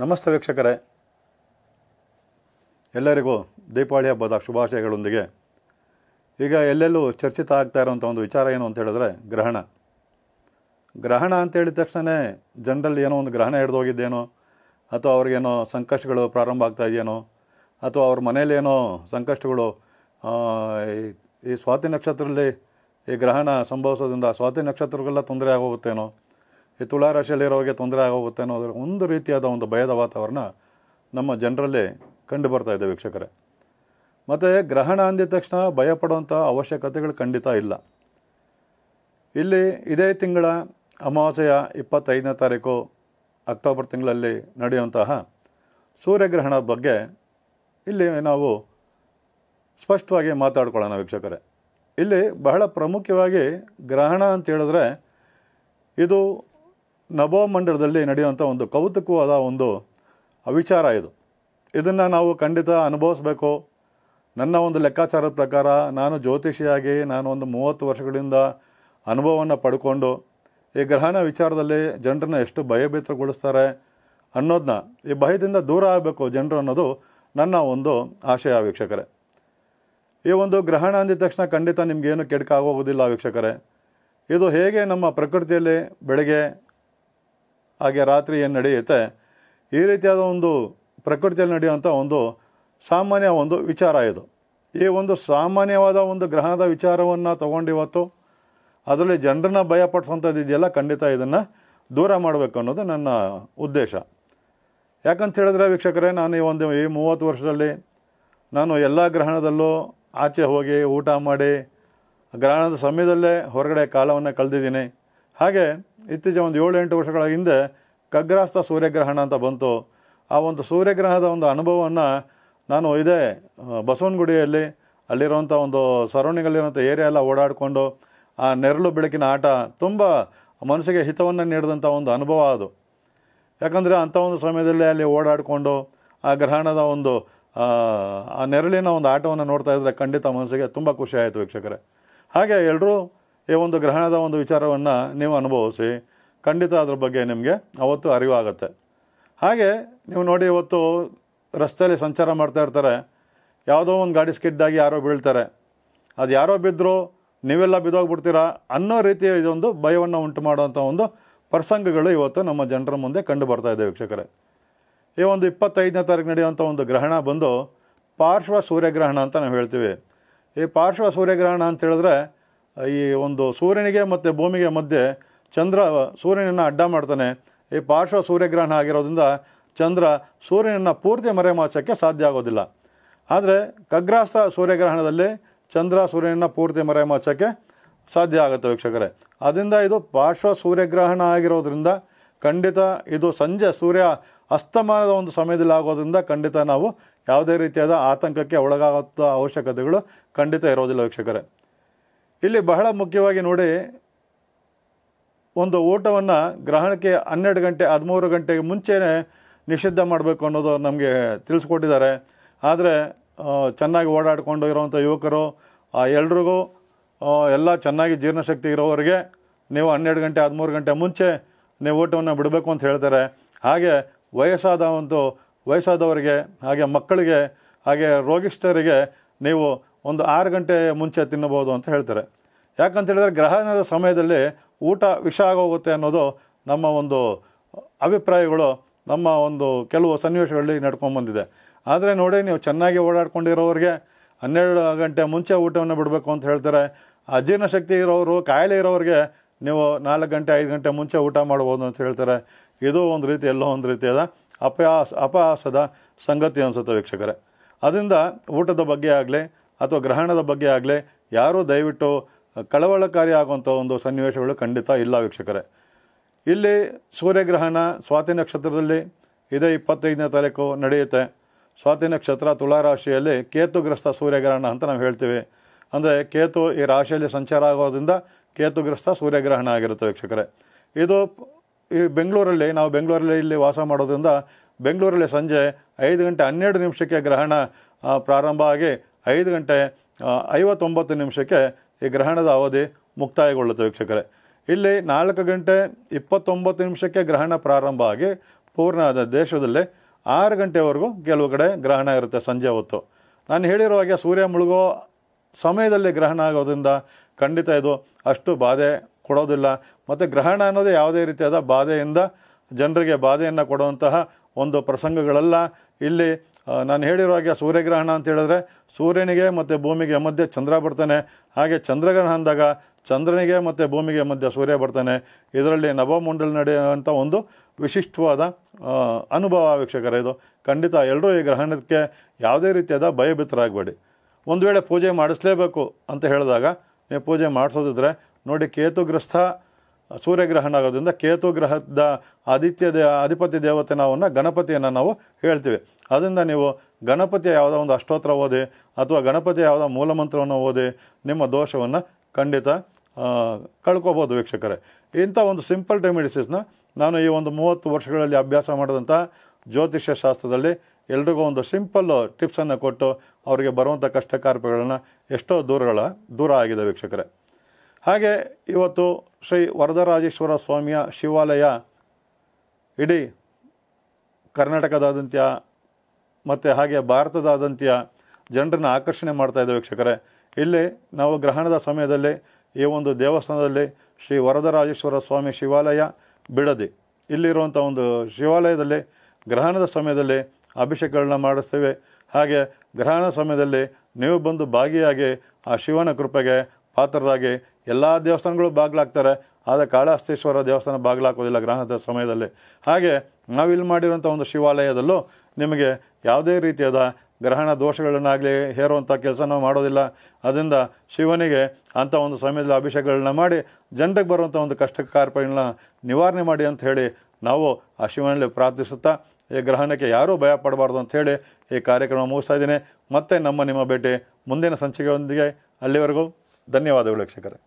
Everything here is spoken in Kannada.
ನಮಸ್ತೆ ವೀಕ್ಷಕರೇ ಎಲ್ಲರಿಗೂ ದೀಪಾವಳಿ ಹಬ್ಬದ ಶುಭಾಶಯಗಳೊಂದಿಗೆ ಈಗ ಎಲ್ಲೆಲ್ಲೂ ಚರ್ಚಿತ ಆಗ್ತಾ ಇರೋಂಥ ಒಂದು ವಿಚಾರ ಏನು ಅಂತ ಹೇಳಿದ್ರೆ ಗ್ರಹಣ ಗ್ರಹಣ ಅಂತ ಹೇಳಿದ ತಕ್ಷಣ ಜನರಲ್ಲಿ ಏನೋ ಒಂದು ಗ್ರಹಣ ಹಿಡಿದೋಗಿದ್ದೇನೋ ಅಥವಾ ಅವ್ರಿಗೇನೋ ಸಂಕಷ್ಟಗಳು ಪ್ರಾರಂಭ ಆಗ್ತಾ ಇದೆಯೇನೋ ಅಥವಾ ಅವ್ರ ಮನೇಲಿ ಏನೋ ಸಂಕಷ್ಟಗಳು ಈ ಸ್ವಾತಿ ನಕ್ಷತ್ರದಲ್ಲಿ ಈ ಗ್ರಹಣ ಸಂಭವಿಸೋದ್ರಿಂದ ಸ್ವಾತಿ ನಕ್ಷತ್ರಗಳೆಲ್ಲ ತೊಂದರೆ ಆಗೋಗುತ್ತೇನೋ ಈ ತುಳಾರಾಶಿಯಲ್ಲಿರೋರಿಗೆ ತೊಂದರೆ ಆಗೋಗುತ್ತೆ ಅನ್ನೋದ್ರ ಒಂದು ರೀತಿಯಾದ ಒಂದು ಭಯದ ವಾತಾವರಣ ನಮ್ಮ ಜನರಲ್ಲಿ ಕಂಡು ಬರ್ತಾ ಇದೆ ವೀಕ್ಷಕರೇ ಮತ್ತು ಗ್ರಹಣ ಅಂದಿದ ತಕ್ಷಣ ಭಯಪಡುವಂಥ ಅವಶ್ಯಕತೆಗಳು ಖಂಡಿತ ಇಲ್ಲ ಇಲ್ಲಿ ಇದೇ ತಿಂಗಳ ಅಮಾವಾಸ್ಯೆಯ ಇಪ್ಪತ್ತೈದನೇ ತಾರೀಕು ಅಕ್ಟೋಬರ್ ತಿಂಗಳಲ್ಲಿ ನಡೆಯುವಂತಹ ಸೂರ್ಯಗ್ರಹಣ ಬಗ್ಗೆ ಇಲ್ಲಿ ನಾವು ಸ್ಪಷ್ಟವಾಗಿ ಮಾತಾಡ್ಕೊಳ್ಳೋಣ ವೀಕ್ಷಕರೇ ಇಲ್ಲಿ ಬಹಳ ಪ್ರಮುಖವಾಗಿ ಗ್ರಹಣ ಅಂತೇಳಿದ್ರೆ ಇದು ಮಂಡಲದಲ್ಲಿ ನಡೆಯುವಂಥ ಒಂದು ಕೌತುಕವಾದ ಒಂದು ವಿಚಾರ ಇದು ಇದನ್ನು ನಾವು ಖಂಡಿತ ಅನುಭವಿಸ್ಬೇಕು ನನ್ನ ಒಂದು ಲೆಕ್ಕಾಚಾರದ ಪ್ರಕಾರ ನಾನು ಜ್ಯೋತಿಷಿಯಾಗಿ ನಾನು ಒಂದು ಮೂವತ್ತು ವರ್ಷಗಳಿಂದ ಅನುಭವವನ್ನು ಪಡ್ಕೊಂಡು ಈ ಗ್ರಹಣ ವಿಚಾರದಲ್ಲಿ ಜನರನ್ನು ಎಷ್ಟು ಭಯಭೀತಗೊಳಿಸ್ತಾರೆ ಅನ್ನೋದನ್ನ ಈ ಭಯದಿಂದ ದೂರ ಆಗಬೇಕು ಜನರು ಅನ್ನೋದು ನನ್ನ ಒಂದು ಆಶಯ ವೀಕ್ಷಕರೇ ಈ ಒಂದು ಗ್ರಹಣ ಅಂದಿದ ತಕ್ಷಣ ಖಂಡಿತ ನಿಮಗೇನು ಕೆಡಕಾಗೋಗೋದಿಲ್ಲ ವೀಕ್ಷಕರೇ ಇದು ಹೇಗೆ ನಮ್ಮ ಪ್ರಕೃತಿಯಲ್ಲಿ ಬೆಳಗ್ಗೆ ಹಾಗೆ ರಾತ್ರಿ ಏನು ನಡೆಯುತ್ತೆ ಈ ರೀತಿಯಾದ ಒಂದು ಪ್ರಕೃತಿಯಲ್ಲಿ ನಡೆಯುವಂಥ ಒಂದು ಸಾಮಾನ್ಯ ಒಂದು ವಿಚಾರ ಇದು ಈ ಒಂದು ಸಾಮಾನ್ಯವಾದ ಒಂದು ಗ್ರಹದ ವಿಚಾರವನ್ನು ತಗೊಂಡಿವತ್ತು ಅದರಲ್ಲಿ ಜನರನ್ನ ಭಯಪಡಿಸುವಂಥದ್ದು ಇದೆಯಲ್ಲ ಖಂಡಿತ ಇದನ್ನು ದೂರ ಮಾಡಬೇಕು ಅನ್ನೋದು ನನ್ನ ಉದ್ದೇಶ ಯಾಕಂತ ಹೇಳಿದ್ರೆ ವೀಕ್ಷಕರೇ ನಾನು ಈ ಒಂದು ಈ ಮೂವತ್ತು ವರ್ಷದಲ್ಲಿ ನಾನು ಎಲ್ಲ ಗ್ರಹಣದಲ್ಲೂ ಆಚೆ ಹೋಗಿ ಊಟ ಮಾಡಿ ಗ್ರಹಣದ ಸಮಯದಲ್ಲೇ ಹೊರಗಡೆ ಕಾಲವನ್ನು ಕಳೆದಿದ್ದೀನಿ ಹಾಗೆ ಇತ್ತೀಚೆ ಒಂದು ಏಳು ಎಂಟು ವರ್ಷಗಳ ಹಿಂದೆ ಖಗ್ರಾಸ್ತ ಸೂರ್ಯಗ್ರಹಣ ಅಂತ ಬಂತು ಆ ಒಂದು ಸೂರ್ಯಗ್ರಹದ ಒಂದು ಅನುಭವವನ್ನು ನಾನು ಇದೇ ಬಸವನಗುಡಿಯಲ್ಲಿ ಅಲ್ಲಿರುವಂಥ ಒಂದು ಸರೌಂಡಿಂಗಲ್ಲಿರುವಂಥ ಏರಿಯಾ ಎಲ್ಲ ಓಡಾಡಿಕೊಂಡು ಆ ನೆರಳು ಬೆಳಕಿನ ಆಟ ತುಂಬ ಮನಸ್ಸಿಗೆ ಹಿತವನ್ನು ನೀಡಿದಂಥ ಒಂದು ಅನುಭವ ಅದು ಯಾಕಂದರೆ ಅಂಥ ಒಂದು ಸಮಯದಲ್ಲಿ ಅಲ್ಲಿ ಓಡಾಡಿಕೊಂಡು ಆ ಗ್ರಹಣದ ಒಂದು ಆ ನೆರಳಿನ ಒಂದು ಆಟವನ್ನು ನೋಡ್ತಾ ಇದ್ದರೆ ಖಂಡಿತ ಮನಸ್ಸಿಗೆ ತುಂಬ ಖುಷಿಯಾಯಿತು ವೀಕ್ಷಕರೇ ಹಾಗೆ ಎಲ್ಲರೂ ಈ ಒಂದು ಗ್ರಹಣದ ಒಂದು ವಿಚಾರವನ್ನು ನೀವು ಅನುಭವಿಸಿ ಖಂಡಿತ ಅದ್ರ ಬಗ್ಗೆ ನಿಮಗೆ ಅವತ್ತು ಅರಿವಾಗುತ್ತೆ ಹಾಗೆ ನೀವು ನೋಡಿ ಇವತ್ತು ರಸ್ತೆಯಲ್ಲಿ ಸಂಚಾರ ಮಾಡ್ತಾ ಇರ್ತಾರೆ ಯಾವುದೋ ಒಂದು ಗಾಡಿ ಸ್ಕಿಡ್ಡಾಗಿ ಯಾರೋ ಬೀಳ್ತಾರೆ ಅದು ಯಾರೋ ಬಿದ್ದರೂ ನೀವೆಲ್ಲ ಬಿದ್ದೋಗ್ಬಿಡ್ತೀರಾ ಅನ್ನೋ ರೀತಿಯ ಇದೊಂದು ಭಯವನ್ನು ಉಂಟು ಮಾಡುವಂಥ ಒಂದು ಪ್ರಸಂಗಗಳು ಇವತ್ತು ನಮ್ಮ ಜನರ ಮುಂದೆ ಕಂಡು ಬರ್ತಾ ಇದೆ ವೀಕ್ಷಕರೇ ಈ ಒಂದು ಇಪ್ಪತ್ತೈದನೇ ತಾರೀಕು ನಡೆಯುವಂಥ ಒಂದು ಗ್ರಹಣ ಬಂದು ಪಾರ್ಶ್ವ ಸೂರ್ಯಗ್ರಹಣ ಅಂತ ನಾವು ಹೇಳ್ತೀವಿ ಈ ಪಾರ್ಶ್ವ ಸೂರ್ಯಗ್ರಹಣ ಅಂತ ಹೇಳಿದ್ರೆ ಈ ಒಂದು ಸೂರ್ಯನಿಗೆ ಮತ್ತು ಭೂಮಿಗೆ ಮಧ್ಯೆ ಚಂದ್ರ ಸೂರ್ಯನನ್ನು ಅಡ್ಡ ಮಾಡ್ತಾನೆ ಈ ಪಾರ್ಶ್ವ ಸೂರ್ಯಗ್ರಹಣ ಆಗಿರೋದ್ರಿಂದ ಚಂದ್ರ ಸೂರ್ಯನನ್ನು ಪೂರ್ತಿ ಮರೆಮಾಚೋಕ್ಕೆ ಸಾಧ್ಯ ಆಗೋದಿಲ್ಲ ಆದರೆ ಖಗ್ರಾಸ್ತ ಸೂರ್ಯಗ್ರಹಣದಲ್ಲಿ ಚಂದ್ರ ಸೂರ್ಯನನ್ನು ಪೂರ್ತಿ ಮರೆಮಾಚೋಕ್ಕೆ ಸಾಧ್ಯ ಆಗುತ್ತೆ ವೀಕ್ಷಕರೇ ಅದರಿಂದ ಇದು ಪಾರ್ಶ್ವ ಸೂರ್ಯಗ್ರಹಣ ಆಗಿರೋದ್ರಿಂದ ಖಂಡಿತ ಇದು ಸಂಜೆ ಸೂರ್ಯ ಅಸ್ತಮಾನದ ಒಂದು ಸಮಯದಲ್ಲಿ ಆಗೋದ್ರಿಂದ ಖಂಡಿತ ನಾವು ಯಾವುದೇ ರೀತಿಯಾದ ಆತಂಕಕ್ಕೆ ಒಳಗಾಗುತ್ತ ಅವಶ್ಯಕತೆಗಳು ಖಂಡಿತ ಇರೋದಿಲ್ಲ ವೀಕ್ಷಕರೇ ಇಲ್ಲಿ ಬಹಳ ಮುಖ್ಯವಾಗಿ ನೋಡಿ ಒಂದು ಓಟವನ್ನು ಗ್ರಹಣಕ್ಕೆ ಹನ್ನೆರಡು ಗಂಟೆ ಹದಿಮೂರು ಗಂಟೆಗೆ ಮುಂಚೆನೇ ನಿಷಿದ್ಧ ಮಾಡಬೇಕು ಅನ್ನೋದು ನಮಗೆ ತಿಳಿಸ್ಕೊಟ್ಟಿದ್ದಾರೆ ಆದರೆ ಚೆನ್ನಾಗಿ ಓಡಾಡಿಕೊಂಡು ಇರೋವಂಥ ಯುವಕರು ಆ ಎಲ್ರಿಗೂ ಎಲ್ಲ ಚೆನ್ನಾಗಿ ಜೀರ್ಣಶಕ್ತಿ ಇರೋವರಿಗೆ ನೀವು ಹನ್ನೆರಡು ಗಂಟೆ ಹದಿಮೂರು ಗಂಟೆ ಮುಂಚೆ ನೀವು ಓಟವನ್ನು ಬಿಡಬೇಕು ಅಂತ ಹೇಳ್ತಾರೆ ಹಾಗೆ ವಯಸ್ಸಾದ ಒಂದು ವಯಸ್ಸಾದವರಿಗೆ ಹಾಗೆ ಮಕ್ಕಳಿಗೆ ಹಾಗೆ ರೋಗಿಷ್ಠರಿಗೆ ನೀವು ಒಂದು ಆರು ಗಂಟೆ ಮುಂಚೆ ತಿನ್ನಬಹುದು ಅಂತ ಹೇಳ್ತಾರೆ ಯಾಕಂತ ಹೇಳಿದ್ರೆ ಗ್ರಹಣದ ಸಮಯದಲ್ಲಿ ಊಟ ವಿಷ ಆಗೋಗುತ್ತೆ ಅನ್ನೋದು ನಮ್ಮ ಒಂದು ಅಭಿಪ್ರಾಯಗಳು ನಮ್ಮ ಒಂದು ಕೆಲವು ಸನ್ನಿವೇಶಗಳಲ್ಲಿ ಬಂದಿದೆ ಆದರೆ ನೋಡಿ ನೀವು ಚೆನ್ನಾಗಿ ಓಡಾಡ್ಕೊಂಡಿರೋರಿಗೆ ಹನ್ನೆರಡು ಗಂಟೆ ಮುಂಚೆ ಊಟವನ್ನು ಬಿಡಬೇಕು ಅಂತ ಹೇಳ್ತಾರೆ ಅಜೀರ್ಣ ಶಕ್ತಿ ಇರೋರು ಕಾಯಿಲೆ ಇರೋರಿಗೆ ನೀವು ನಾಲ್ಕು ಗಂಟೆ ಐದು ಗಂಟೆ ಮುಂಚೆ ಊಟ ಮಾಡ್ಬೋದು ಅಂತ ಹೇಳ್ತಾರೆ ಇದು ಒಂದು ರೀತಿ ಎಲ್ಲೋ ಒಂದು ರೀತಿಯಾದ ಅಪಯಾಸ ಅಪಹಾಸದ ಸಂಗತಿ ಅನಿಸುತ್ತೆ ವೀಕ್ಷಕರೇ ಅದರಿಂದ ಊಟದ ಬಗ್ಗೆ ಆಗಲಿ ಅಥವಾ ಗ್ರಹಣದ ಬಗ್ಗೆ ಆಗಲೇ ಯಾರೂ ದಯವಿಟ್ಟು ಕಳವಳಕಾರಿ ಆಗುವಂಥ ಒಂದು ಸನ್ನಿವೇಶಗಳು ಖಂಡಿತ ಇಲ್ಲ ವೀಕ್ಷಕರೇ ಇಲ್ಲಿ ಸೂರ್ಯಗ್ರಹಣ ಸ್ವಾತಿ ನಕ್ಷತ್ರದಲ್ಲಿ ಇದೇ ಇಪ್ಪತ್ತೈದನೇ ತಾರೀಕು ನಡೆಯುತ್ತೆ ಸ್ವಾತಿ ನಕ್ಷತ್ರ ತುಲಾರಾಶಿಯಲ್ಲಿ ಕೇತುಗ್ರಸ್ತ ಸೂರ್ಯಗ್ರಹಣ ಅಂತ ನಾವು ಹೇಳ್ತೀವಿ ಅಂದರೆ ಕೇತು ಈ ರಾಶಿಯಲ್ಲಿ ಸಂಚಾರ ಆಗೋದ್ರಿಂದ ಕೇತುಗ್ರಸ್ತ ಸೂರ್ಯಗ್ರಹಣ ಆಗಿರುತ್ತೆ ವೀಕ್ಷಕರೇ ಇದು ಈ ಬೆಂಗಳೂರಲ್ಲಿ ನಾವು ಬೆಂಗಳೂರಲ್ಲಿ ಇಲ್ಲಿ ವಾಸ ಮಾಡೋದ್ರಿಂದ ಬೆಂಗಳೂರಲ್ಲಿ ಸಂಜೆ ಐದು ಗಂಟೆ ಹನ್ನೆರಡು ನಿಮಿಷಕ್ಕೆ ಗ್ರಹಣ ಪ್ರಾರಂಭ ಆಗಿ ಐದು ಗಂಟೆ ಐವತ್ತೊಂಬತ್ತು ನಿಮಿಷಕ್ಕೆ ಈ ಗ್ರಹಣದ ಅವಧಿ ಮುಕ್ತಾಯಗೊಳ್ಳುತ್ತೆ ವೀಕ್ಷಕರೇ ಇಲ್ಲಿ ನಾಲ್ಕು ಗಂಟೆ ಇಪ್ಪತ್ತೊಂಬತ್ತು ನಿಮಿಷಕ್ಕೆ ಗ್ರಹಣ ಪ್ರಾರಂಭ ಆಗಿ ಪೂರ್ಣ ದೇಶದಲ್ಲಿ ಆರು ಗಂಟೆವರೆಗೂ ಕೆಲವು ಕಡೆ ಗ್ರಹಣ ಇರುತ್ತೆ ಸಂಜೆ ಹೊತ್ತು ನಾನು ಹೇಳಿರೋ ಹಾಗೆ ಸೂರ್ಯ ಮುಳುಗೋ ಸಮಯದಲ್ಲಿ ಗ್ರಹಣ ಆಗೋದ್ರಿಂದ ಖಂಡಿತ ಇದು ಅಷ್ಟು ಬಾಧೆ ಕೊಡೋದಿಲ್ಲ ಮತ್ತು ಗ್ರಹಣ ಅನ್ನೋದು ಯಾವುದೇ ರೀತಿಯಾದ ಬಾಧೆಯಿಂದ ಜನರಿಗೆ ಬಾಧೆಯನ್ನು ಕೊಡುವಂತಹ ಒಂದು ಪ್ರಸಂಗಗಳೆಲ್ಲ ಇಲ್ಲಿ ನಾನು ಹೇಳಿರೋ ಹಾಗೆ ಸೂರ್ಯಗ್ರಹಣ ಅಂತ ಹೇಳಿದ್ರೆ ಸೂರ್ಯನಿಗೆ ಮತ್ತು ಭೂಮಿಗೆ ಮಧ್ಯೆ ಚಂದ್ರ ಬರ್ತಾನೆ ಹಾಗೆ ಚಂದ್ರಗ್ರಹಣ ಅಂದಾಗ ಚಂದ್ರನಿಗೆ ಮತ್ತು ಭೂಮಿಗೆ ಮಧ್ಯೆ ಸೂರ್ಯ ಬರ್ತಾನೆ ಇದರಲ್ಲಿ ನವಮಂಡಲ ನಡೆಯುವಂಥ ಒಂದು ವಿಶಿಷ್ಟವಾದ ಅನುಭವ ವೀಕ್ಷಕರ ಇದು ಖಂಡಿತ ಎಲ್ಲರೂ ಈ ಗ್ರಹಣಕ್ಕೆ ಯಾವುದೇ ರೀತಿಯಾದ ಭಯಭೀತರಾಗಬೇಡಿ ಒಂದು ವೇಳೆ ಪೂಜೆ ಮಾಡಿಸಲೇಬೇಕು ಅಂತ ಹೇಳಿದಾಗ ನೀವು ಪೂಜೆ ಮಾಡಿಸೋದಿದ್ರೆ ನೋಡಿ ಕೇತುಗ್ರಸ್ತ ಸೂರ್ಯಗ್ರಹಣ ಆಗೋದ್ರಿಂದ ಕೇತು ಗ್ರಹದ ಆದಿತ್ಯ ದೇ ಅಧಿಪತಿ ದೇವತೆ ನಾವನ್ನು ಗಣಪತಿಯನ್ನು ನಾವು ಹೇಳ್ತೀವಿ ಅದರಿಂದ ನೀವು ಗಣಪತಿಯ ಯಾವುದೋ ಒಂದು ಅಷ್ಟೋತ್ರ ಓದಿ ಅಥವಾ ಗಣಪತಿಯ ಯಾವುದೋ ಮೂಲಮಂತ್ರವನ್ನು ಓದಿ ನಿಮ್ಮ ದೋಷವನ್ನು ಖಂಡಿತ ಕಳ್ಕೋಬೋದು ವೀಕ್ಷಕರೇ ಇಂಥ ಒಂದು ಸಿಂಪಲ್ ರೆಮಿಡಿಸಿಸ್ನ ನಾನು ಈ ಒಂದು ಮೂವತ್ತು ವರ್ಷಗಳಲ್ಲಿ ಅಭ್ಯಾಸ ಮಾಡಿದಂಥ ಜ್ಯೋತಿಷ್ಯ ಶಾಸ್ತ್ರದಲ್ಲಿ ಎಲ್ರಿಗೂ ಒಂದು ಸಿಂಪಲ್ ಟಿಪ್ಸನ್ನು ಕೊಟ್ಟು ಅವರಿಗೆ ಬರುವಂಥ ಕಷ್ಟ ಕಾರ್ಪಗಳನ್ನು ಎಷ್ಟೋ ದೂರಗಳ ದೂರ ಆಗಿದೆ ವೀಕ್ಷಕರೇ ಹಾಗೆ ಇವತ್ತು ಶ್ರೀ ವರದರಾಜೇಶ್ವರ ಸ್ವಾಮಿಯ ಶಿವಾಲಯ ಇಡೀ ಕರ್ನಾಟಕದಾದಂತ್ಯ ಮತ್ತು ಹಾಗೆ ಭಾರತದಾದಂತ್ಯ ಜನರನ್ನು ಆಕರ್ಷಣೆ ಮಾಡ್ತಾ ವೀಕ್ಷಕರೇ ಇಲ್ಲಿ ನಾವು ಗ್ರಹಣದ ಸಮಯದಲ್ಲಿ ಈ ಒಂದು ದೇವಸ್ಥಾನದಲ್ಲಿ ಶ್ರೀ ವರದರಾಜೇಶ್ವರ ಸ್ವಾಮಿ ಶಿವಾಲಯ ಬಿಡದಿ ಇಲ್ಲಿರುವಂಥ ಒಂದು ಶಿವಾಲಯದಲ್ಲಿ ಗ್ರಹಣದ ಸಮಯದಲ್ಲಿ ಅಭಿಷೇಕಗಳನ್ನ ಮಾಡಿಸ್ತೇವೆ ಹಾಗೆ ಗ್ರಹಣ ಸಮಯದಲ್ಲಿ ನೀವು ಬಂದು ಭಾಗಿಯಾಗಿ ಆ ಶಿವನ ಕೃಪೆಗೆ ಪಾತ್ರರಾಗಿ ಎಲ್ಲ ದೇವಸ್ಥಾನಗಳು ಬಾಗಿಲಾಗ್ತಾರೆ ಆದರೆ ಕಾಳಹಸ್ತೇಶ್ವರ ದೇವಸ್ಥಾನ ಬಾಗಿಲಾಕೋದಿಲ್ಲ ಗ್ರಹಣದ ಸಮಯದಲ್ಲಿ ಹಾಗೆ ನಾವಿಲ್ಲಿ ಮಾಡಿರುವಂಥ ಒಂದು ಶಿವಾಲಯದಲ್ಲೂ ನಿಮಗೆ ಯಾವುದೇ ರೀತಿಯಾದ ಗ್ರಹಣ ದೋಷಗಳನ್ನಾಗಲಿ ಹೇರುವಂಥ ಕೆಲಸ ನಾವು ಮಾಡೋದಿಲ್ಲ ಅದರಿಂದ ಶಿವನಿಗೆ ಅಂಥ ಒಂದು ಸಮಯದಲ್ಲಿ ಅಭಿಷೇಕಗಳನ್ನ ಮಾಡಿ ಜನರಿಗೆ ಬರುವಂಥ ಒಂದು ಕಷ್ಟ ಕಾರ್ಪಗಳನ್ನ ನಿವಾರಣೆ ಮಾಡಿ ಅಂತ ಹೇಳಿ ನಾವು ಆ ಶಿವನಲ್ಲಿ ಪ್ರಾರ್ಥಿಸುತ್ತಾ ಈ ಗ್ರಹಣಕ್ಕೆ ಯಾರೂ ಭಯ ಪಡಬಾರ್ದು ಅಂಥೇಳಿ ಈ ಕಾರ್ಯಕ್ರಮ ಮುಗಿಸ್ತಾ ಇದ್ದೀನಿ ಮತ್ತೆ ನಮ್ಮ ನಿಮ್ಮ ಭೇಟಿ ಮುಂದಿನ ಸಂಚಿಕೆಯೊಂದಿಗೆ ಅಲ್ಲಿವರೆಗೂ ಧನ್ಯವಾದಗಳು ವೀಕ್ಷಕರೇ